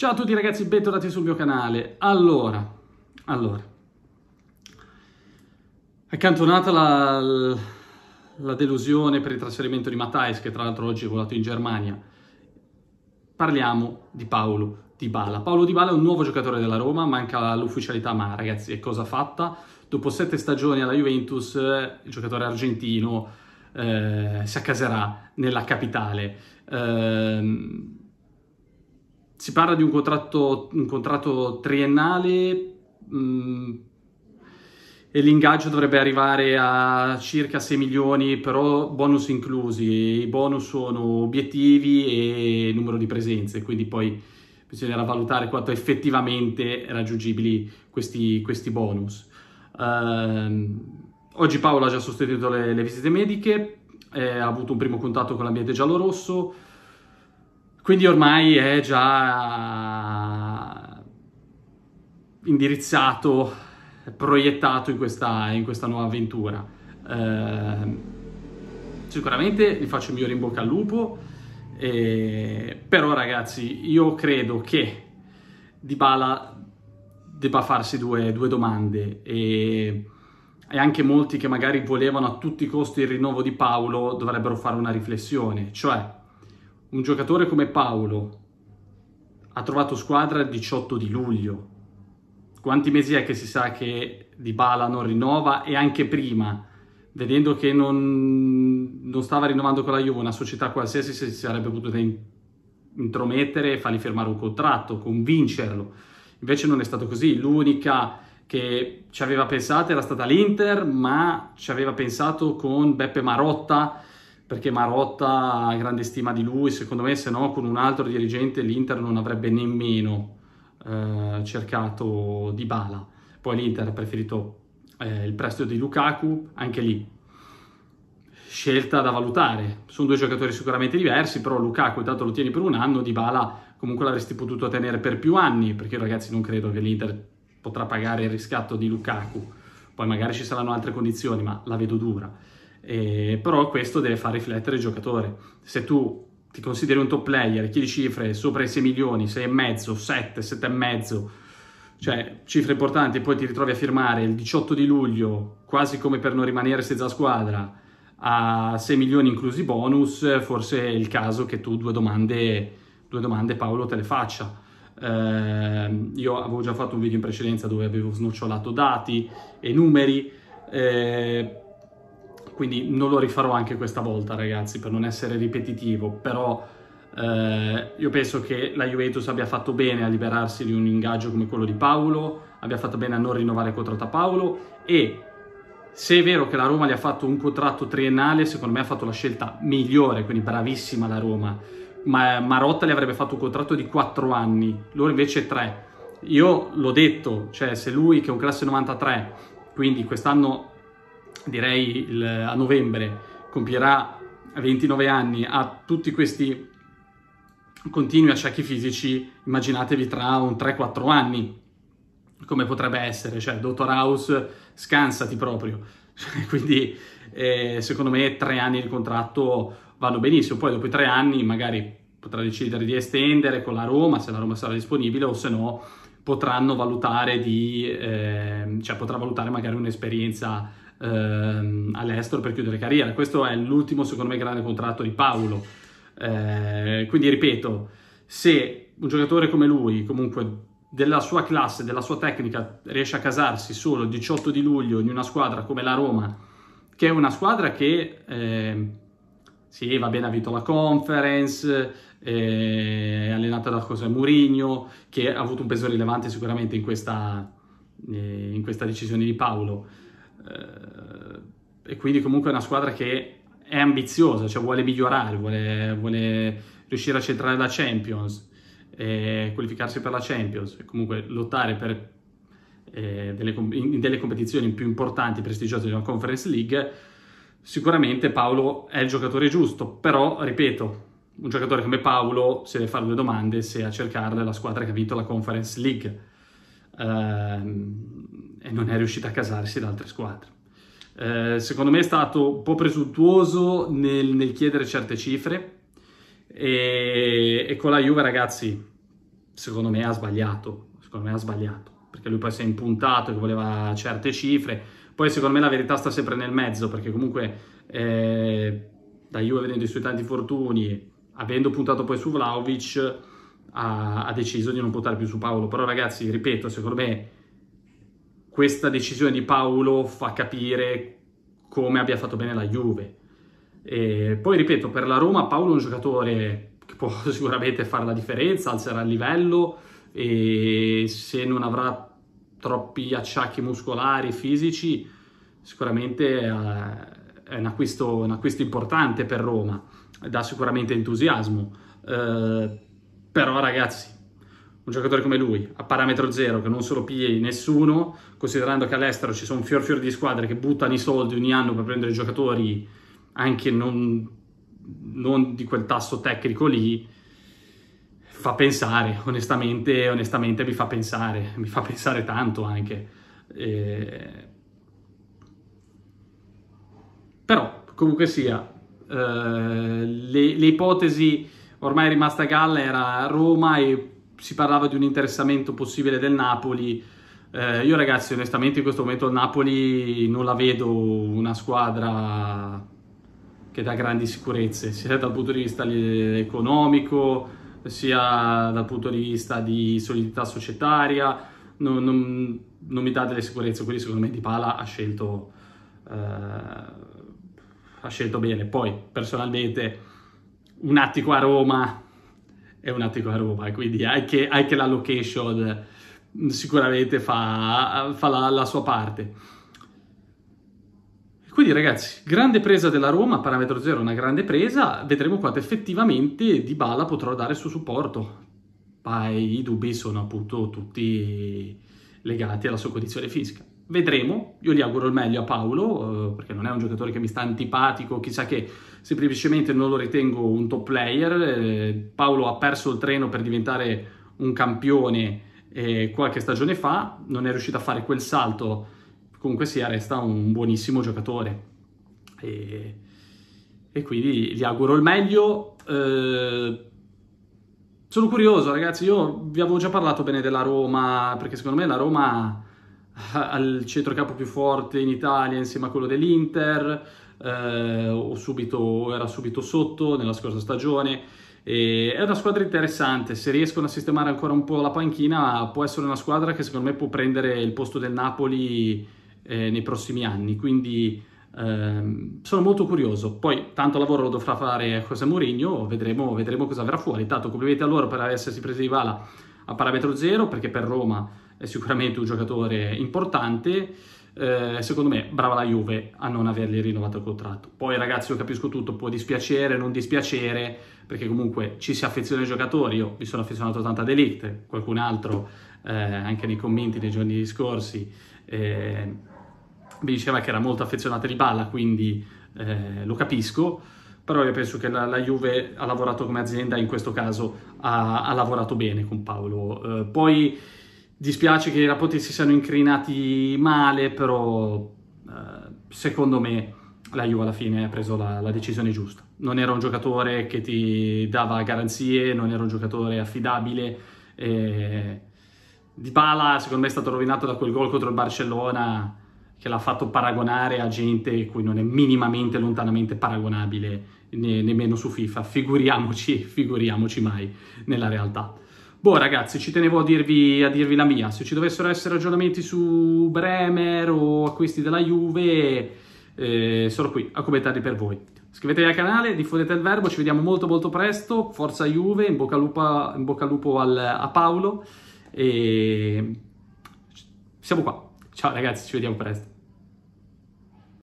Ciao a tutti ragazzi, bentornati sul mio canale. Allora, allora, accantonata la, la delusione per il trasferimento di Matthijs, che tra l'altro oggi è volato in Germania, parliamo di Paolo Di Bala. Paolo Di Bala è un nuovo giocatore della Roma, manca l'ufficialità, ma ragazzi, è cosa fatta? Dopo sette stagioni alla Juventus, il giocatore argentino eh, si accaserà nella capitale. Eh, si parla di un contratto, un contratto triennale mh, mm, e l'ingaggio dovrebbe arrivare a circa 6 milioni, però bonus inclusi. I bonus sono obiettivi e numero di presenze, quindi poi bisognerà valutare quanto effettivamente raggiungibili questi, questi bonus. Uh, oggi Paolo ha già sostenuto le, le visite mediche, eh, ha avuto un primo contatto con l'ambiente giallo-rosso, quindi ormai è già eh, indirizzato, proiettato in questa, in questa nuova avventura. Eh, sicuramente gli faccio il migliore in bocca al lupo, eh, però ragazzi io credo che Dybala debba farsi due, due domande e, e, anche molti che magari volevano a tutti i costi il rinnovo di Paolo dovrebbero fare una riflessione, cioè un giocatore come Paolo ha trovato squadra il 18 di luglio. Quanti mesi è che si sa che Dybala non rinnova e anche prima, vedendo che non, non stava rinnovando con la Juve, una società qualsiasi si sarebbe potuta intromettere e fargli firmare un contratto, convincerlo. Invece non è stato così, l'unica che ci aveva pensato era stata l'Inter, ma ci aveva pensato con Beppe Marotta, perché Marotta ha grande stima di lui, secondo me se no con un altro dirigente l'Inter non avrebbe nemmeno eh, cercato Dybala. Poi l'Inter ha preferito eh, il prestito di Lukaku, anche lì scelta da valutare. Sono due giocatori sicuramente diversi, però Lukaku intanto lo tieni per un anno, Dybala comunque l'avresti potuto tenere per più anni, perché ragazzi non credo che l'Inter potrà pagare il riscatto di Lukaku. Poi magari ci saranno altre condizioni, ma la vedo dura eh, però questo deve far riflettere il giocatore. Se tu ti consideri un top player, chiedi cifre sopra i 6 milioni, 6,5, 7, 7,5, cioè cifre importanti, e poi ti ritrovi a firmare il 18 di luglio, quasi come per non rimanere senza squadra, a 6 milioni inclusi bonus, forse è il caso che tu due domande, due domande Paolo te le faccia. Eh, io avevo già fatto un video in precedenza dove avevo snocciolato dati e numeri, eh, quindi non lo rifarò anche questa volta ragazzi per non essere ripetitivo, però eh, io penso che la Juventus abbia fatto bene a liberarsi di un ingaggio come quello di Paolo, abbia fatto bene a non rinnovare il contratto a Paolo e se è vero che la Roma gli ha fatto un contratto triennale, secondo me ha fatto la scelta migliore, quindi bravissima la Roma, ma Marotta gli avrebbe fatto un contratto di 4 anni, loro invece 3. Io l'ho detto, cioè se lui che è un classe 93, quindi quest'anno direi il, a novembre, compierà 29 anni, ha tutti questi continui acciacchi fisici, immaginatevi tra un 3-4 anni come potrebbe essere, cioè Dottor House scansati proprio, quindi eh, secondo me tre anni di contratto vanno benissimo, poi dopo i tre anni magari potrà decidere di estendere con la Roma, se la Roma sarà disponibile o se no potranno valutare di, eh, cioè potrà valutare magari un'esperienza ehm, all'estero per chiudere carriera. Questo è l'ultimo, secondo me, grande contratto di Paolo. Eh, quindi ripeto, se un giocatore come lui, comunque della sua classe, della sua tecnica, riesce a casarsi solo il 18 di luglio in una squadra come la Roma, che è una squadra che eh, sì, va bene, ha vinto la conference, eh, è allenata da José Mourinho, che ha avuto un peso rilevante sicuramente in questa, eh, in questa decisione di Paolo eh, e quindi comunque è una squadra che è ambiziosa, cioè vuole migliorare, vuole, vuole riuscire a centrare la Champions, e qualificarsi per la Champions, e comunque lottare per, eh, delle, in delle competizioni più importanti e prestigiose di una Conference League, sicuramente Paolo è il giocatore giusto, però, ripeto, un giocatore come Paolo si deve fare due domande se a cercarle la squadra che ha vinto la Conference League. Uh, e non è riuscita a casarsi da altre squadre. Eh, secondo me è stato un po' presuntuoso nel, nel chiedere certe cifre e, e, con la Juve ragazzi secondo me ha sbagliato, secondo me ha sbagliato perché lui poi si è impuntato e voleva certe cifre, poi secondo me la verità sta sempre nel mezzo perché comunque eh, da Juve vedendo i suoi tanti fortuni, avendo puntato poi su Vlaovic ha, ha deciso di non puntare più su Paolo, però ragazzi ripeto secondo me questa decisione di Paolo fa capire come abbia fatto bene la Juve. E poi ripeto, per la Roma Paolo è un giocatore che può sicuramente fare la differenza, alzerà il livello e se non avrà troppi acciacchi muscolari, fisici, sicuramente eh, è un acquisto, un acquisto importante per Roma, dà sicuramente entusiasmo. Eh, però ragazzi, un giocatore come lui, a parametro zero, che non se lo pigli nessuno, considerando che all'estero ci sono fior fior di squadre che buttano i soldi ogni anno per prendere giocatori anche non, non di quel tasso tecnico lì, fa pensare, onestamente, onestamente mi fa pensare, mi fa pensare tanto anche. E... Però, comunque sia, eh, le, le, ipotesi ormai rimaste a galla era Roma e si parlava di un interessamento possibile del Napoli. Eh, io ragazzi, onestamente in questo momento il Napoli non la vedo una squadra che dà grandi sicurezze, sia dal punto di vista economico, sia dal punto di vista di solidità societaria, non, non, non mi dà delle sicurezze, quindi secondo me Di Pala ha scelto, eh, ha scelto bene. Poi, personalmente, un attimo a Roma è un Atletico a Roma, quindi anche, anche la location mm, sicuramente fa, fa la, la, sua parte. Quindi ragazzi, grande presa della Roma, parametro zero, una grande presa, vedremo quanto effettivamente Dybala potrà dare il suo supporto, ma i dubbi sono appunto tutti legati alla sua condizione fisica. Vedremo, io gli auguro il meglio a Paolo, eh, perché non è un giocatore che mi sta antipatico, chissà che semplicemente non lo ritengo un top player. Eh, Paolo ha perso il treno per diventare un campione eh, qualche stagione fa, non è riuscito a fare quel salto, comunque sia resta un buonissimo giocatore. E, e quindi gli auguro il meglio. Eh, sono curioso ragazzi, io vi avevo già parlato bene della Roma, perché secondo me la Roma al centrocampo più forte in Italia insieme a quello dell'Inter, eh, o subito, era subito sotto nella scorsa stagione. E è una squadra interessante, se riescono a sistemare ancora un po' la panchina può essere una squadra che secondo me può prendere il posto del Napoli eh, nei prossimi anni, quindi ehm, sono molto curioso. Poi tanto lavoro lo dovrà fare José Mourinho, vedremo, vedremo cosa verrà fuori. Tanto complimenti a loro per essersi presi di bala a parametro zero, perché per Roma è sicuramente un giocatore importante. Eh, secondo me, brava la Juve a non avergli rinnovato il contratto. Poi, ragazzi, io capisco tutto, può dispiacere, non dispiacere, perché comunque ci si affeziona ai giocatori. Io mi sono affezionato tanto a Elite, qualcun altro, eh, anche nei commenti dei giorni scorsi, eh, mi diceva che era molto affezionato di balla, quindi eh, lo capisco. Però io penso che la, la, Juve ha lavorato come azienda, in questo caso ha, ha lavorato bene con Paolo. Eh, poi Dispiace che i rapporti si siano incrinati male, però eh, secondo me la Juve alla fine ha preso la, la, decisione giusta. Non era un giocatore che ti dava garanzie, non era un giocatore affidabile. Eh, di Pala secondo me è stato rovinato da quel gol contro il Barcellona che l'ha fatto paragonare a gente cui non è minimamente, lontanamente paragonabile ne, nemmeno su FIFA. Figuriamoci, figuriamoci mai nella realtà. Boh ragazzi, ci tenevo a dirvi, a dirvi la mia. Se ci dovessero essere ragionamenti su Bremer o acquisti della Juve, eh, sono qui a commentarli per voi. Iscrivetevi al canale, diffondete il verbo, ci vediamo molto molto presto. Forza Juve, in bocca al lupo, bocca al lupo al, a Paolo. E... Siamo qua. Ciao ragazzi, ci vediamo presto.